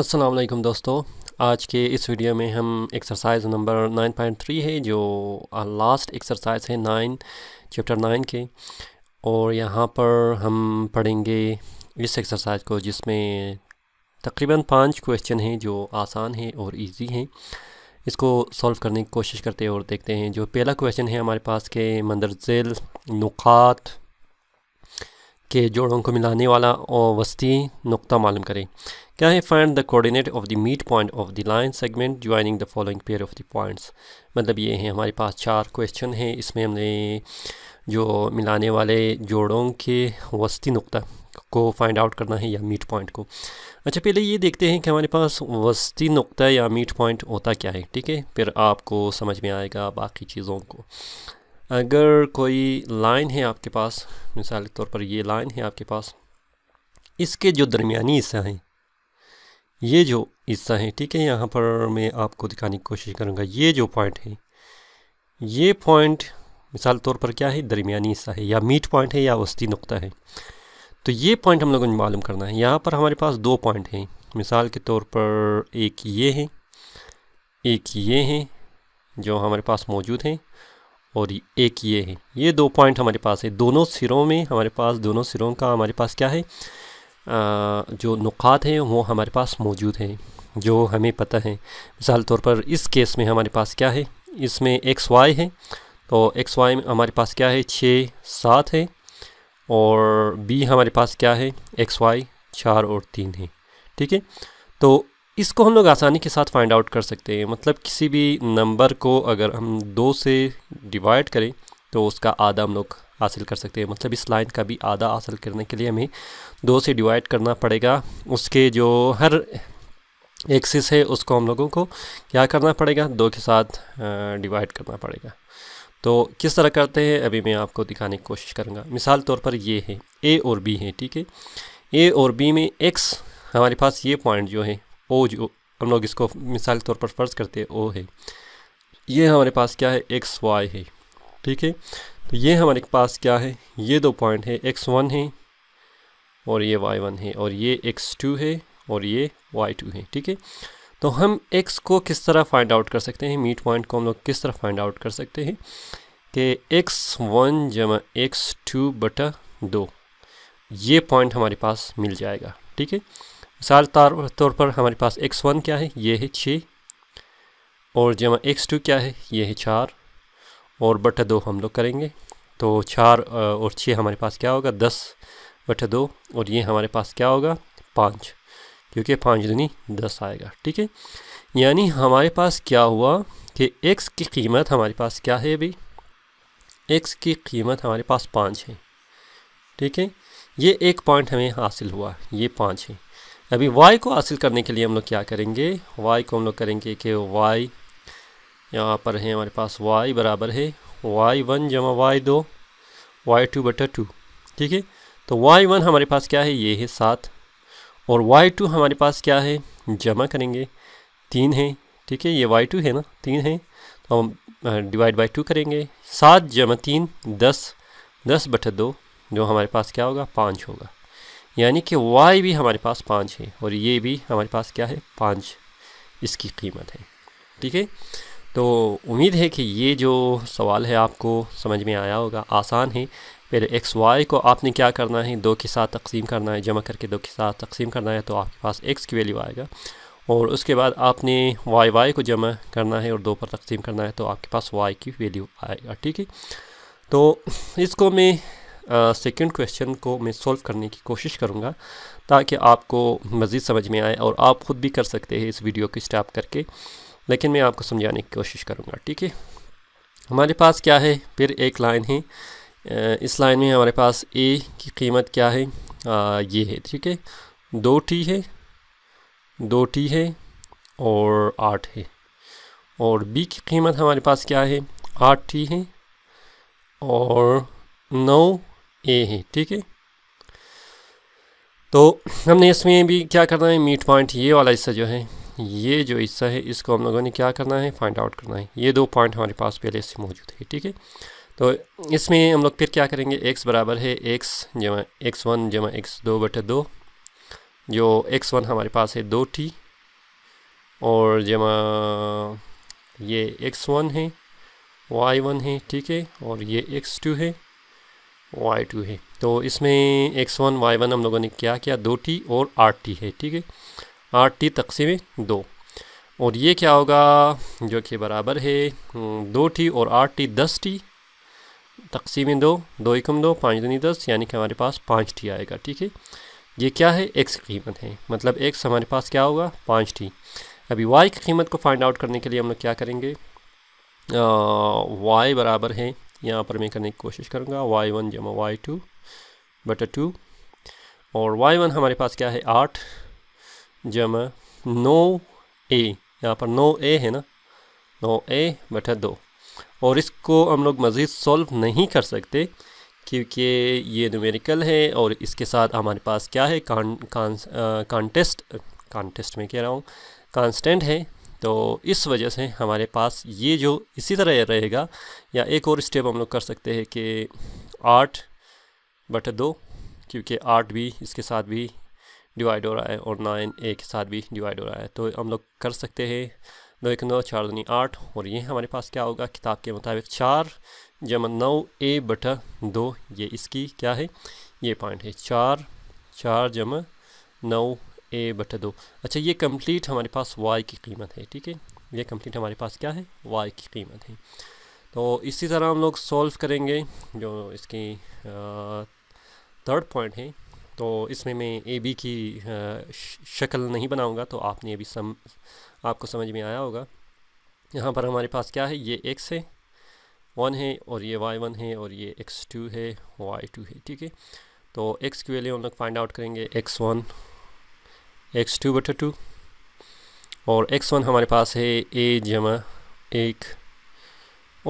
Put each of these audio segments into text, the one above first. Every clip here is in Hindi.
असलम दोस्तों आज के इस वीडियो में हम एक्सरसाइज नंबर 9.3 है जो लास्ट एक्सरसाइज है नाइन चैप्टर नाइन के और यहाँ पर हम पढ़ेंगे इस एक्सरसाइज को जिसमें तकरीबन पांच क्वेश्चन हैं जो आसान हैं और इजी हैं इसको सॉल्व करने की कोशिश करते हैं और देखते हैं जो पहला क्वेश्चन है हमारे पास के मंदरजिल नुकात के जोड़ों को मिलाने वाला और वस्ती नुकता मालूम करें क्या है find the coordinate of the meet point of the line segment joining the following pair of the points मतलब ये है हमारे पास चार क्वेश्चन हैं इसमें हमने जो मिलाने वाले जोड़ों के वस्ती नुकता को फाइंड आउट करना है या मीट पॉइंट को अच्छा पहले ये देखते हैं कि हमारे पास वस्ती नुकता या मीट पॉइंट होता क्या है ठीक है फिर आपको समझ में आएगा बाकी चीज़ों को अगर कोई लाइन है आपके पास मिसाल के तौर पर ये लाइन है आपके पास इसके जो दरमियानी हिस्सा हैं ये जो हिस्सा है ठीक है यहाँ पर मैं आपको दिखाने की कोशिश करूँगा ये जो पॉइंट है ये पॉइंट मिसाल तौर पर क्या है दरमियानी हिस्सा है या मीट पॉइंट है या वस्ती नुकता है तो ये पॉइंट हम लोगों ने मालूम करना है यहाँ पर हमारे पास दो पॉइंट हैं मिसाल के तौर पर एक ये है एक ये हैं जो हमारे पास मौजूद हैं और एक ये है ये दो पॉइंट हमारे पास है दोनों सिरों में हमारे पास दोनों सिरों का हमारे पास क्या है आ, जो नुकात हैं वो हमारे पास मौजूद हैं जो हमें पता है मिसाल तौर पर इस केस में हमारे पास क्या है इसमें एक्स वाई है तो एक्स वाई में हमारे पास क्या है छः सात है और बी हमारे पास क्या है एक्स वाई चार और तीन है ठीक है तो इसको हम लोग आसानी के साथ फाइंड आउट कर सकते हैं मतलब किसी भी नंबर को अगर हम दो से डिवाइड करें तो उसका आधा हम लोग हासिल कर सकते हैं मतलब इस लाइन का भी आधा हासिल करने के लिए हमें दो से डिवाइड करना पड़ेगा उसके जो हर एक्सिस है उसको हम लोगों को क्या करना पड़ेगा दो के साथ डिवाइड करना पड़ेगा तो किस तरह करते हैं अभी मैं आपको दिखाने की कोशिश करूँगा मिसाल तौर पर ये है ए और बी है ठीक है ए और बी में एक्स हमारे पास ये पॉइंट जो है ओ जो हम लोग इसको मिसाल के तौर पर फ़र्ज़ करते हैं ओ है ये हमारे पास क्या है एक्स वाई है ठीक है तो ये हमारे पास क्या है ये दो पॉइंट है एक्स वन है और ये वाई वन है और ये एक्स टू है और ये वाई टू है ठीक है तो हम एक्स को किस तरह फाइंड आउट कर सकते हैं मीट पॉइंट को हम लोग किस तरह फाइंड आउट कर सकते हैं कि एक्स वन जमा एक्स टू बटा दो ये पॉइंट हमारे पास मिल जाएगा ठीक है मिसाल तौर पर हमारे पास एक्स वन क्या है ये है छः और जमा एक्स टू क्या है ये है चार और बटा दो हम लोग करेंगे तो चार और छः हमारे पास क्या होगा दस बटा दो और ये हमारे पास क्या होगा पाँच क्योंकि पाँच दुनी दस आएगा ठीक है यानी हमारे पास क्या हुआ कि x की कीमत हमारे पास क्या है अभी एक्स की कीमत हमारे पास पाँच है ठीक है ये एक पॉइंट हमें हासिल हुआ ये पाँच है अभी y को हासिल करने के लिए हम लोग क्या करेंगे y को हम लोग करेंगे कि y यहाँ पर है हमारे पास y बराबर है वाई वन जमा वाई दो वाई टू बटा टू ठीक है तो वाई वन हमारे पास क्या है ये है सात और वाई टू हमारे पास क्या है जमा करेंगे तीन है ठीक है ये वाई टू है ना तीन है तो हम डिवाइड बाई टू करेंगे सात जमा तीन दस दस बटा दो जो हमारे पास क्या होगा पाँच होगा यानी कि वाई भी हमारे पास पाँच है और ये भी हमारे पास क्या है पाँच इसकी कीमत है ठीक है तो उम्मीद है कि ये जो सवाल है आपको समझ में आया होगा आसान है पहले एक्स वाई को आपने क्या करना है दो के साथ तकसीम करना है जमा करके दो के साथ तकसीम करना है तो आपके पास एक्स की वैल्यू आएगा और उसके बाद आपने वाई वाई को जमा करना है और दो पर तकसीम करना है तो आपके पास वाई की वैल्यू आएगा ठीक है तो इसको मैं सेकंड क्वेश्चन को मैं सॉल्व करने की कोशिश करूँगा ताकि आपको मज़ीद समझ में आए और आप ख़ुद भी कर सकते हैं इस वीडियो को स्टाप करके लेकिन मैं आपको समझाने की कोशिश करूँगा ठीक है हमारे पास क्या है फिर एक लाइन है इस लाइन में हमारे पास ए की कीमत क्या है आ, ये है ठीक है दो टी है दो टी है और आठ है और बी की कीमत हमारे पास क्या है आठ टी है और नौ ए है ठीक है तो हमने इसमें भी क्या करना है मीट पॉइंट ये वाला हिस्सा जो है ये जो हिस्सा है इसको हम लोगों ने क्या करना है फाइंड आउट करना है ये दो पॉइंट हमारे पास पहले से मौजूद है ठीक है तो इसमें हम लोग फिर क्या करेंगे एक्स बराबर है एक्स जमा एक्स वन जमा एक्स दो बटे दो जो एक्स वन हमारे पास है दो टी और जमा ये एक्स वन है वाई वन है ठीक है और ये एक्स टू है वाई टू है तो इसमें एक्स वन वाई वन हम लोगों ने क्या किया दो टी और आर टी है ठीक है आर टी तकसीम दो और ये क्या होगा जो कि बराबर है हम्म, दो टी और आर टी दस टी तकसीम दो दो एकम दो पाँच दूनी दस यानी कि हमारे पास पाँच टी आएगा ठीक है ये क्या है एक्स की कीमत है मतलब एक्स हमारे पास क्या होगा पाँच टी अभी वाई की कीमत को फाइंड आउट करने के लिए हम लोग क्या करेंगे वाई बराबर है यहाँ पर मैं करने की कोशिश करूँगा वाई वन जमा वाई टू बटा टू और वाई वन हमारे पास क्या है आठ जमा नो ए यहाँ पर नो ए है ना नो ए बटा दो और इसको हम लोग मज़ीद सॉल्व नहीं कर सकते क्योंकि ये न्यूमेरिकल है और इसके साथ हमारे पास क्या है कान कॉन्टेस्ट कॉन्टेस्ट में कह रहा हूँ कॉन्स्टेंट है तो इस वजह से हमारे पास ये जो इसी तरह रहेगा या एक और स्टेप हम लोग कर सकते हैं कि आठ बट दो क्योंकि आठ भी इसके साथ भी डिवाइड हो रहा है और नाइन ए के साथ भी डिवाइड हो रहा है तो हम लोग कर सकते हैं दो एक नौ चार दूनी आठ और ये हमारे पास क्या होगा किताब के मुताबिक चार जमा नौ ए बटा दो ये इसकी क्या है ये पॉइंट है चार चार जमा नौ ए बटे दो अच्छा ये कंप्लीट हमारे पास वाई की कीमत है ठीक है ये कंप्लीट हमारे पास क्या है वाई की कीमत है तो इसी तरह हम लोग सॉल्व करेंगे जो इसकी थर्ड पॉइंट है तो इसमें मैं ए बी की शक्ल नहीं बनाऊंगा तो आपने ये भी सम आपको समझ में आया होगा यहाँ पर हमारे पास क्या है ये एक्स है वन है और ये वाई वन है और ये एक्स टू है वाई टू है ठीक है तो एक्स की वैल्यू हम लोग फाइंड आउट करेंगे एक्स वन एक्स टू बटा टू और एक्स वन हमारे पास है ए जमा एक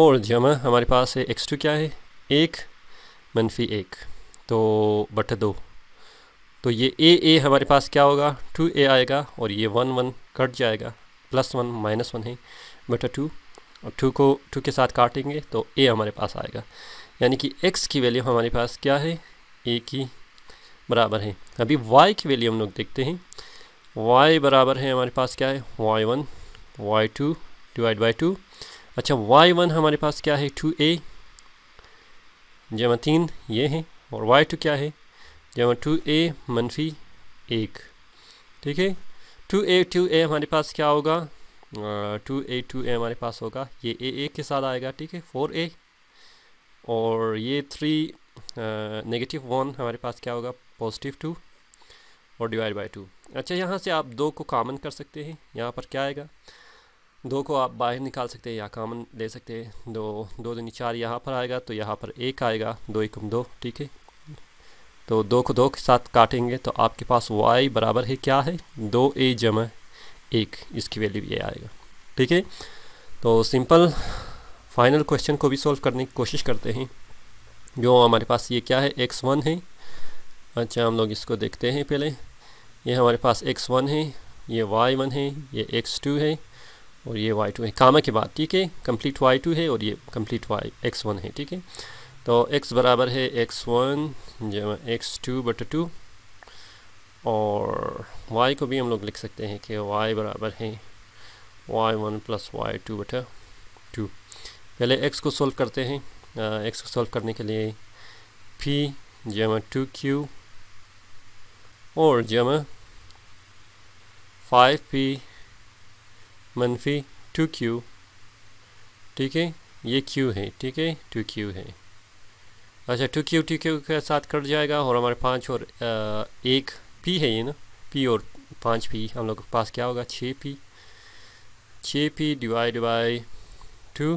और जमा हमारे पास है एक्स टू क्या है एक मनफी एक तो बटा दो तो ये ए ए हमारे पास क्या होगा टू ए आएगा और ये वन वन कट जाएगा प्लस वन माइनस वन है बटा टू और टू को टू के साथ काटेंगे तो ए हमारे पास आएगा यानी कि एक्स की वैल्यू हमारे पास क्या है ए की बराबर है अभी वाई की वैल्यू हम लोग देखते हैं वाई बराबर है हमारे पास क्या है Y one Y two divide by two अच्छा वाई वन हमारे पास क्या है टू ए जमा तीन ये है और वाई टू क्या है जमा टू ए मनफी एक ठीक है टू ए टू ए हमारे पास क्या होगा टू ए टू ए हमारे पास होगा ये ए ए के साथ आएगा ठीक है फोर ए और ये थ्री नेगेटिव वन हमारे पास क्या होगा पॉजिटिव टू और डिवाइड बाई टू अच्छा यहाँ से आप दो को कामन कर सकते हैं यहाँ पर क्या आएगा दो को आप बाहर निकाल सकते हैं या कामन ले सकते हैं दो दो दिन चार यहाँ पर आएगा तो यहाँ पर एक आएगा दो एकम दो ठीक है तो दो को दो के साथ काटेंगे तो आपके पास वाई बराबर है क्या है दो ए जमा एक इसकी वैल्यू ये आएगा ठीक है तो सिंपल फाइनल क्वेश्चन को भी सॉल्व करने की कोशिश करते हैं जो हमारे पास ये क्या है एक्स वन है अच्छा हम लोग इसको देखते हैं पहले ये हमारे पास एक्स वन है ये वाई वन है ये एक्स टू है और ये वाई टू है कामा के बाद ठीक है कम्प्लीट वाई टू है और ये कम्प्लीट वाई एक्स वन है ठीक है तो एक्स बराबर है एक्स वन जमा एक्स टू बट टू और वाई को भी हम लोग लिख सकते हैं कि वाई बराबर है Y one plus Y two बटा टू पहले एक्स को सोल्व करते हैं एक्स को सोल्व करने के लिए p जमा टू क्यू और जमा पी मनफी क्यू ठीक है ये q है ठीक है टू क्यू है अच्छा टू क्यू टू क्यू के साथ कट जाएगा और हमारे पाँच और आ, एक p है ये ना p और पाँच पी हम लोग के पास क्या होगा छः पी छः P divide by two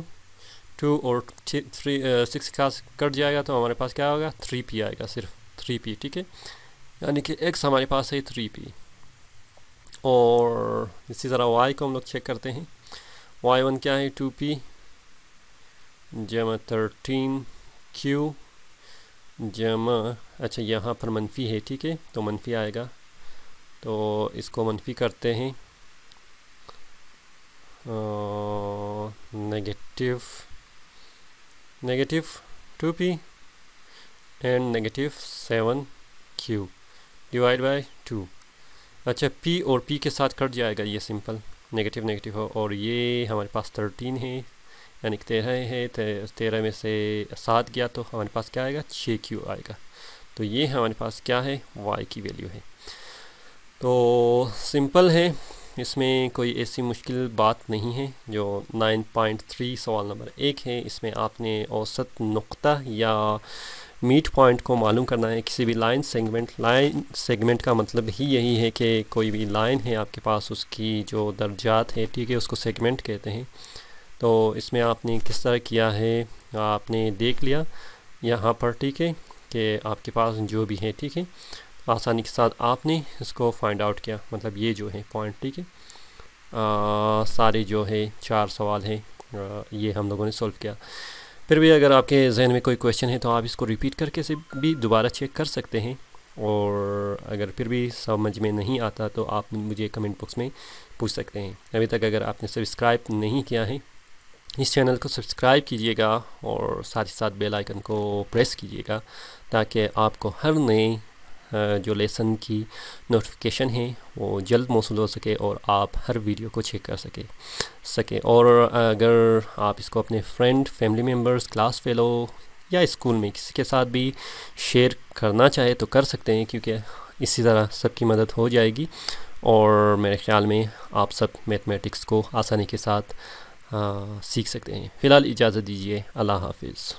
two और थ्री सिक्स का कट जाएगा तो हमारे पास क्या होगा थ्री पी आएगा सिर्फ थ्री पी ठीक है यानी कि x हमारे पास है थ्री पी और इसी तरह y को हम लोग चेक करते हैं y1 क्या है टू पी जमा थर्टीन क्यू जमा अच्छा यहाँ पर मनफी है ठीक है तो मनफी आएगा तो इसको मनफी करते हैं negative negative two P and negative seven Q divide by two अच्छा पी और पी के साथ कट जाएगा ये सिंपल नेगेटिव नेगेटिव हो और ये हमारे पास थर्टीन है यानी कि तेरह है तेरह में से सात गया तो हमारे पास क्या आएगा छः क्यू आएगा तो ये हमारे पास क्या है वाई की वैल्यू है तो सिंपल है इसमें कोई ऐसी मुश्किल बात नहीं है जो 9.3 सवाल नंबर एक है इसमें आपने औसत नुक्ता या मीट पॉइंट को मालूम करना है किसी भी लाइन सेगमेंट लाइन सेगमेंट का मतलब ही यही है कि कोई भी लाइन है आपके पास उसकी जो दर्जात है ठीक है उसको सेगमेंट कहते हैं तो इसमें आपने किस तरह किया है आपने देख लिया यहाँ पर ठीक है कि आपके पास जो भी है ठीक है आसानी के साथ आपने इसको फाइंड आउट किया मतलब ये जो है पॉइंट ठीक है सारे जो है चार सवाल हैं ये हम लोगों ने सॉल्व किया फिर भी अगर आपके जहन में कोई क्वेश्चन है तो आप इसको रिपीट करके से भी दोबारा चेक कर सकते हैं और अगर फिर भी समझ में नहीं आता तो आप मुझे कमेंट बॉक्स में पूछ सकते हैं अभी तक अगर आपने सब्सक्राइब नहीं किया है इस चैनल को सब्सक्राइब कीजिएगा और साथ ही साथ बेल आइकन को प्रेस कीजिएगा ताकि आपको हर नए जो लेसन की नोटिफिकेशन है वो जल्द मौसू हो सके और आप हर वीडियो को चेक कर सके सके और अगर आप इसको अपने friend family members class fellow या स्कूल में किसी के साथ भी शेयर करना चाहे तो कर सकते हैं क्योंकि इसी तरह सबकी मदद हो जाएगी और मेरे ख्याल में आप सब मैथमेटिक्स को आसानी के साथ आ, सीख सकते हैं फ़िलहाल इजाज़त दीजिए अल्लाह हाफिज़